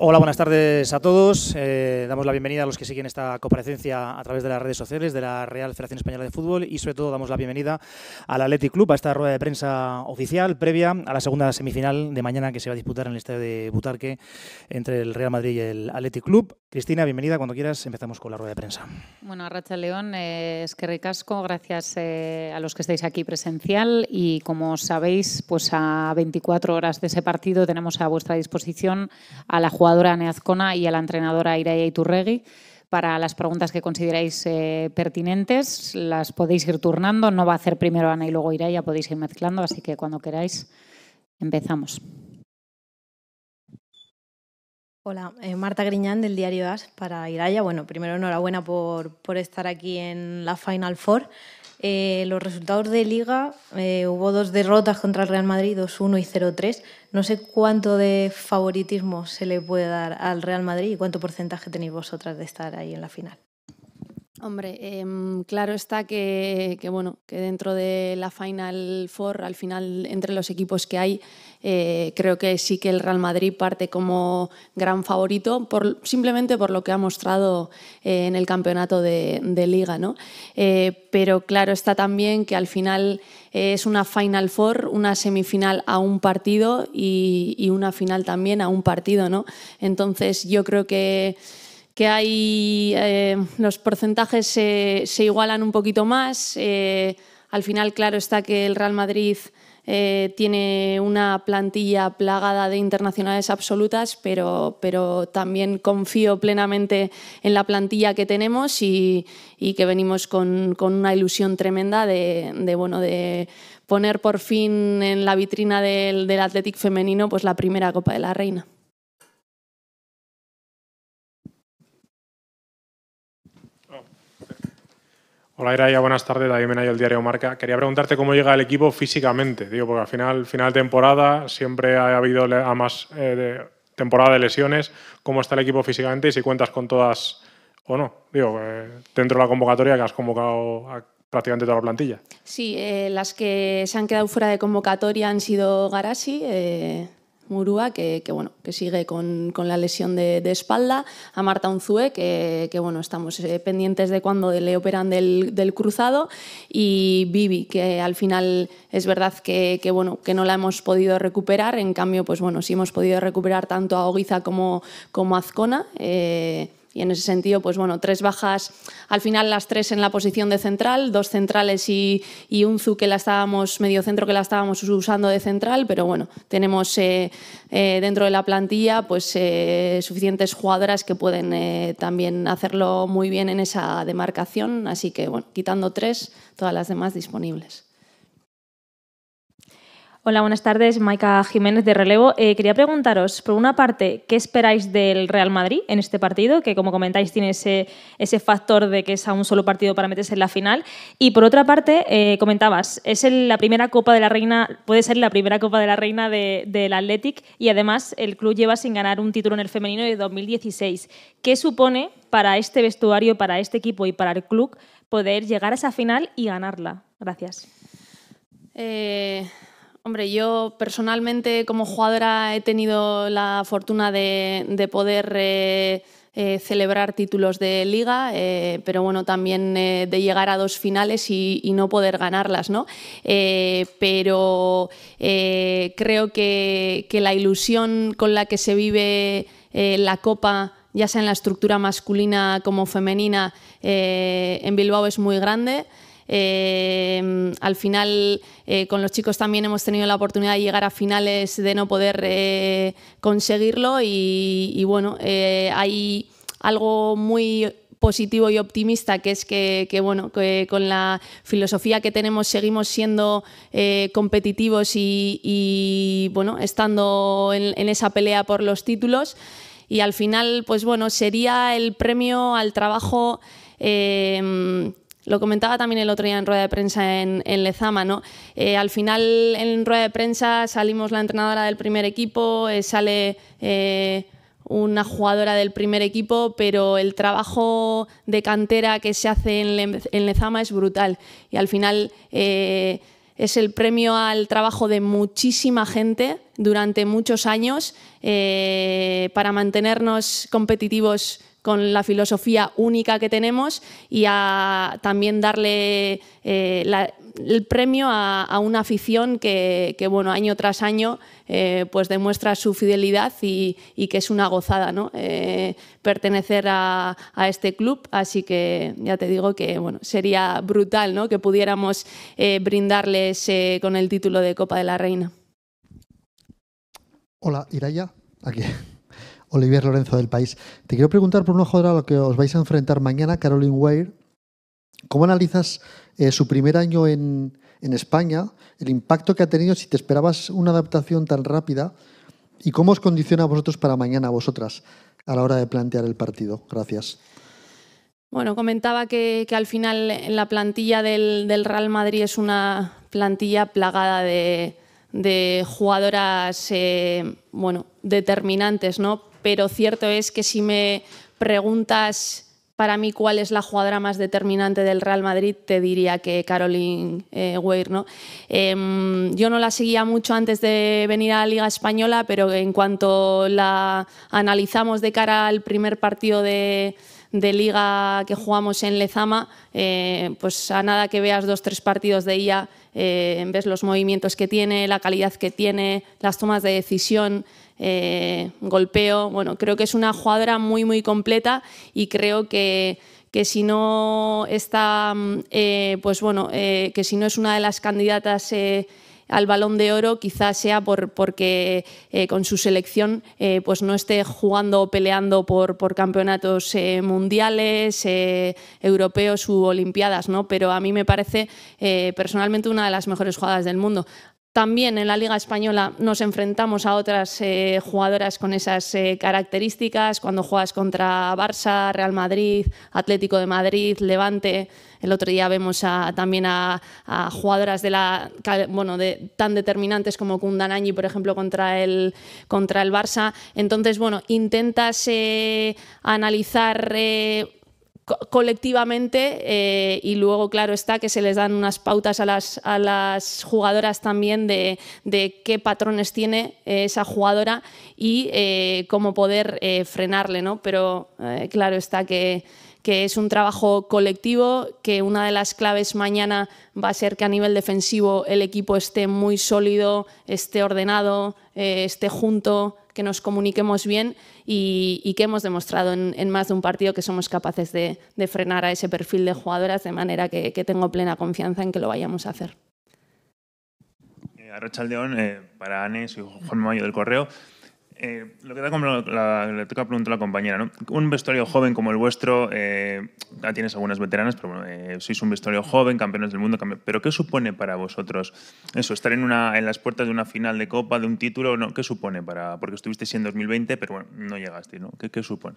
Hola, buenas tardes a todos. Eh, damos la bienvenida a los que siguen esta comparecencia a través de las redes sociales de la Real Federación Española de Fútbol y sobre todo damos la bienvenida al Athletic Club a esta rueda de prensa oficial previa a la segunda semifinal de mañana que se va a disputar en el estadio de Butarque entre el Real Madrid y el Athletic Club. Cristina, bienvenida. Cuando quieras empezamos con la rueda de prensa. Bueno, Racha León, eh, es que ricasco. Gracias eh, a los que estáis aquí presencial y como sabéis, pues a 24 horas de ese partido tenemos a vuestra disposición a la jugadora Neazcona y a la entrenadora Iraya Iturregui para las preguntas que consideráis eh, pertinentes. Las podéis ir turnando. No va a hacer primero Ana y luego Iraya, podéis ir mezclando, así que cuando queráis empezamos. Hola, eh, Marta Griñán del diario As para Iraya. Bueno, primero enhorabuena por, por estar aquí en la Final Four. Eh, los resultados de liga, eh, hubo dos derrotas contra el Real Madrid, 2-1 y 0-3. No sé cuánto de favoritismo se le puede dar al Real Madrid y cuánto porcentaje tenéis vosotras de estar ahí en la final. Hombre, em, claro está que, bueno, que dentro de la Final Four, al final, entre los equipos que hay, eh, creo que sí que el Real Madrid parte como gran favorito, por, simplemente por lo que ha mostrado eh, en el campeonato de, Liga, ¿no? Eh, pero claro está también que al final es una Final Four, una semifinal a un partido y, y una final también a un partido, ¿no? Entonces yo creo que que hay eh, los porcentajes se, igualan un poquito más. Eh, al final, claro está que el Real Madrid eh, tiene una plantilla plagada de internacionales absolutas, pero, pero también confío plenamente en la plantilla que tenemos y, que venimos con, una ilusión tremenda de, bueno, de poner por fin en la vitrina del, del Athletic femenino pues, la primera Copa de la Reina. Oh, Hola Iraya, buenas tardes. David Menayo, el diario Marca. Quería preguntarte cómo llega el equipo físicamente, digo, porque al final, final de temporada siempre ha habido más eh, temporada de lesiones. ¿Cómo está el equipo físicamente y si cuentas con todas o no? Digo, eh, dentro de la convocatoria que has convocado prácticamente toda la plantilla. Sí, eh, las que se han quedado fuera de convocatoria han sido Garasi, Murúa, que, bueno, que sigue con, la lesión de, espalda, a Marta Unzúe, que, bueno, estamos eh, pendientes de cuándo le operan del, cruzado, y Bibi, que al final es verdad que, bueno, que no la hemos podido recuperar, en cambio, pues bueno, sí hemos podido recuperar tanto a Oguiza como, como a Azcona. Eh, y en ese sentido, pues bueno, tres bajas, al final las tres en la posición de central, dos centrales y, un Zu que la estábamos, medio centro que la estábamos usando de central, pero bueno, tenemos eh, eh, dentro de la plantilla pues eh, suficientes jugadoras que pueden también hacerlo muy bien en esa demarcación, así que bueno, quitando tres, todas las demás disponibles. Hola, buenas tardes. Maika Jiménez de Relevo. Eh, quería preguntaros, por una parte, ¿qué esperáis del Real Madrid en este partido? Que como comentáis tiene ese, factor de que es a un solo partido para meterse en la final. Y por otra parte, eh, comentabas, es la primera Copa de la Reina, puede ser la primera Copa de la Reina del Athletic y además el club lleva sin ganar un título en el femenino de 2016. ¿Qué supone para este vestuario, para este equipo y para el club poder llegar a esa final y ganarla? Gracias. Eh, Hombre, yo personalmente como jugadora he tenido la fortuna de, poder eh, eh, celebrar títulos de liga, eh, pero bueno, también de llegar a dos finales y, no poder ganarlas, pero creo que, la ilusión con la que se vive la Copa ya sea en la estructura masculina como femenina, en Bilbao es muy grande. Em, al final, eh, con los chicos también hemos tenido la oportunidad de llegar a finales de no poder eh, conseguirlo y, bueno, eh, hay algo muy positivo y optimista, que es que, bueno, con la filosofía que tenemos seguimos siendo competitivos y, bueno, estando en, esa pelea por los títulos. Y al final, pues bueno, sería el premio al trabajo. Eh, lo comentaba también el otro día en rueda de prensa en, Lezama, ¿no? Eh, al final, en rueda de prensa salimos la entrenadora del primer equipo, eh, sale eh, una jugadora del primer equipo, pero el trabajo de cantera que se hace en, Lezama es brutal. Y al final es el premio al trabajo de muchísima gente durante muchos años para mantenernos competitivos con la filosofía única que tenemos y a también darle eh, el premio a, una afición que, bueno, año tras año eh, pues demuestra su fidelidad y, que es una gozada eh, pertenecer a, este club. Así que ya te digo que bueno, sería brutal que pudiéramos brindarles con el título de Copa de la Reina. Hola, Iraya, aquí. Olivier Lorenzo del País. Te quiero preguntar por una jugadora a lo que os vais a enfrentar mañana, Caroline Weir. ¿Cómo analizas eh, su primer año en, España, el impacto que ha tenido, si te esperabas una adaptación tan rápida, y cómo os condiciona a vosotros para mañana, a vosotras, a la hora de plantear el partido? Gracias. Bueno, comentaba que, al final eh, la plantilla del, Real Madrid es una plantilla plagada de, jugadoras eh, bueno, determinantes, ¿no? pero cierto es que si me preguntas para mí cuál es la jugadora más determinante del Real Madrid, te diría que Caroline eh, Weir. Em, yo no la seguía mucho antes de venir a la Liga Española, pero en cuanto la analizamos de cara al primer partido de, liga que jugamos en Lezama, eh, pues a nada que veas dos, tres partidos de ella eh, ves los movimientos que tiene, la calidad que tiene, las tomas de decisión, eh, golpeo. Bueno, creo que es una jugadora muy, muy completa y creo que, que si no está, mm, eh, pues bueno, eh, que si no es una de las candidatas al balón de oro quizás sea por, porque eh, con su selección eh, pues no esté jugando o peleando por, campeonatos eh, mundiales, europeos u olimpiadas, ¿no? pero a mí me parece personalmente una de las mejores jugadas del mundo. También en la Liga Española nos enfrentamos a otras eh, jugadoras con esas eh, características. Cuando juegas contra Barça, Real Madrid, Atlético de Madrid, Levante. El otro día vemos también a, jugadoras de la, tan determinantes como Kundanañi, por ejemplo, contra el, Barça. Entonces, bueno, intentas eh, analizar colectivamente eh, y luego, claro está, que se les dan unas pautas a las, jugadoras también de, qué patrones tiene eh, esa jugadora y eh, cómo poder frenarle, Pero claro está que es un trabajo colectivo, que una de las claves mañana va a ser que a nivel defensivo el equipo esté muy sólido, esté ordenado, esté junto, que nos comuniquemos bien y, que hemos demostrado en, más de un partido que somos capaces de, frenar a ese perfil de jugadoras, de manera que, tengo plena confianza en que lo vayamos a hacer. Eh, eh, para Ane, y Juan Mayo del Correo. Eh, lo que le toca preguntar a la compañera, ¿no? Un vestuario joven como el vuestro, eh, ya tienes algunas veteranas, pero bueno, eh, sois un vestuario joven, campeones del mundo, pero ¿qué supone para vosotros eso? Estar en, una, en las puertas de una final de Copa, de un título, ¿no? ¿qué supone para...? Porque estuvisteis en 2020, pero bueno, no llegaste, ¿no? ¿Qué, supone?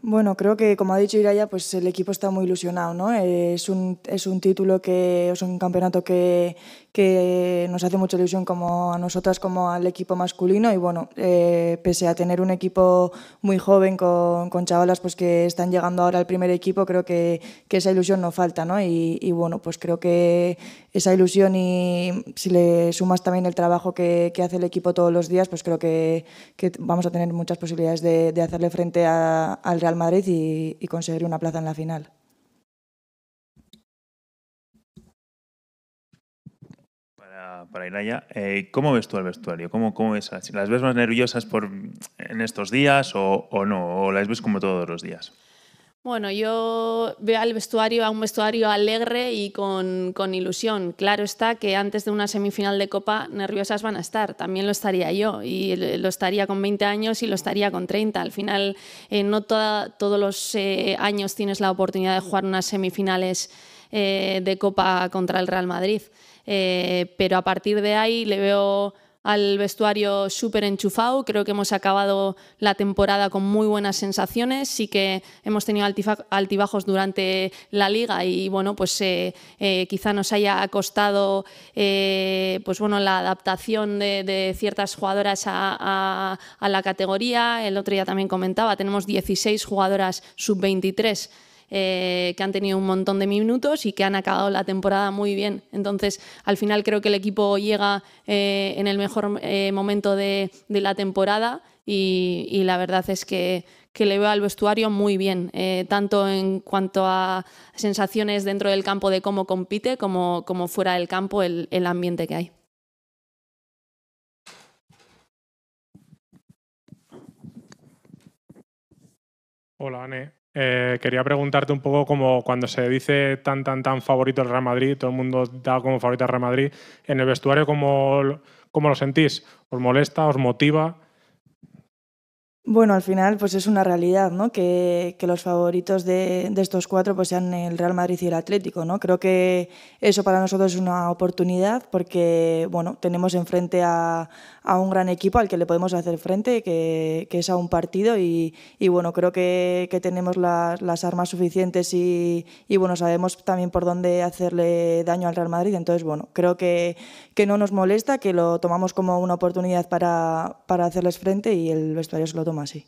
Bueno, creo que como ha dicho Iraya, pues el equipo está muy ilusionado, ¿no? Es un, es un título que es un campeonato que, que nos hace mucha ilusión como a nosotras como al equipo masculino y bueno, eh, pese a tener un equipo muy joven con, con, chavalas pues que están llegando ahora al primer equipo, creo que, esa ilusión no falta, ¿no? Y, bueno, pues creo que esa ilusión y si le sumas también el trabajo que, hace el equipo todos los días, pues creo que, vamos a tener muchas posibilidades de, hacerle frente al Real Madrid y conseguir una plaza en la final. Para, para eh, ¿cómo ves tú el vestuario? ¿Cómo, ¿Las ves más nerviosas por, en estos días o, no? ¿O las ves como todos los días? Bueno, yo veo al vestuario, a un vestuario alegre y con, ilusión. Claro está que antes de una semifinal de Copa nerviosas van a estar, también lo estaría yo, y lo estaría con 20 años y lo estaría con 30. Al final, eh, no toda, todos los eh, años tienes la oportunidad de jugar unas semifinales eh, de Copa contra el Real Madrid. Eh, pero a partir de ahí le veo al vestuario súper enchufado. Creo que hemos acabado la temporada con muy buenas sensaciones. Sí que hemos tenido altibajos durante la liga y bueno, pues eh, quizá nos haya costado pues, bueno, la adaptación de, ciertas jugadoras a, la categoría. El otro ya también comentaba, tenemos 16 jugadoras sub-23. Eh, que han tenido un montón de minutos y que han acabado la temporada muy bien. Entonces, al final creo que el equipo llega eh, en el mejor eh, momento de, la temporada y, la verdad es que, le veo al vestuario muy bien, tanto en cuanto a sensaciones dentro del campo de cómo compite, como, fuera del campo, el, ambiente que hay. Hola, Anne. Eh, quería preguntarte un poco como cuando se dice tan, tan, tan favorito el Real Madrid, todo el mundo da como favorito al Real Madrid, en el vestuario, como cómo lo sentís? ¿Os molesta? ¿Os motiva? Bueno, al final pues es una realidad, ¿no? Que, los favoritos de, estos cuatro pues sean el Real Madrid y el Atlético, ¿no? Creo que eso para nosotros es una oportunidad porque, bueno, tenemos enfrente a, un gran equipo al que le podemos hacer frente, que, es a un partido y, bueno, creo que, tenemos las armas suficientes y, bueno, sabemos también por dónde hacerle daño al Real Madrid, entonces, bueno, creo que, que no nos molesta, que lo tomamos como una oportunidad para, para hacerles frente y el vestuario se lo toma así.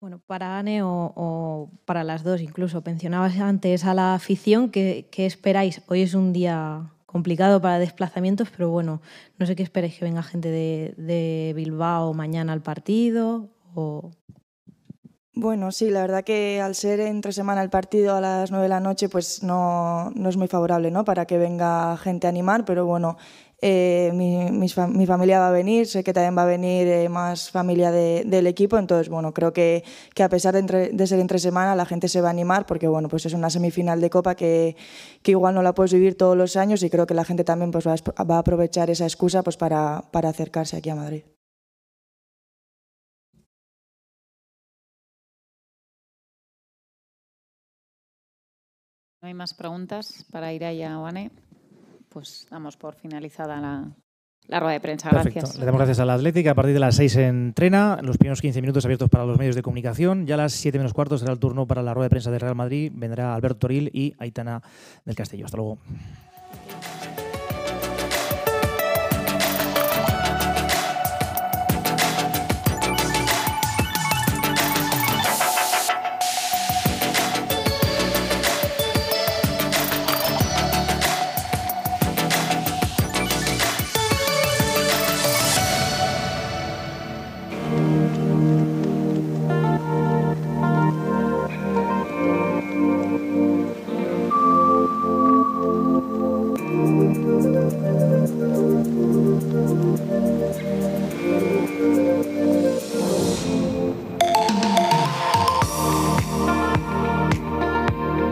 Bueno, para Ane o, para las dos incluso, mencionabas antes a la afición, ¿qué, esperáis? Hoy es un día complicado para desplazamientos, pero bueno, no sé qué esperáis que venga gente de, de Bilbao mañana al partido o... Bueno, sí, la verdad que al ser entre semana el partido a las 9 de la noche, pues no, no es muy favorable ¿no? para que venga gente a animar, pero bueno, eh, mi, familia va a venir, sé que también va a venir eh, más familia del equipo, entonces bueno, creo que, que a pesar de, ser entre semana la gente se va a animar porque bueno, pues es una semifinal de Copa que, igual no la puedes vivir todos los años y creo que la gente también pues, va, a, va a aprovechar esa excusa pues, para, para acercarse aquí a Madrid. hay más preguntas para Iraya o Ane, pues damos por finalizada la, rueda de prensa. Perfecto. Gracias. Le damos gracias a la Atlética. A partir de las 6 entrena. Los primeros 15 minutos abiertos para los medios de comunicación. Ya a las 7 menos cuarto será el turno para la rueda de prensa de Real Madrid. Vendrá Alberto Toril y Aitana del Castillo. Hasta luego.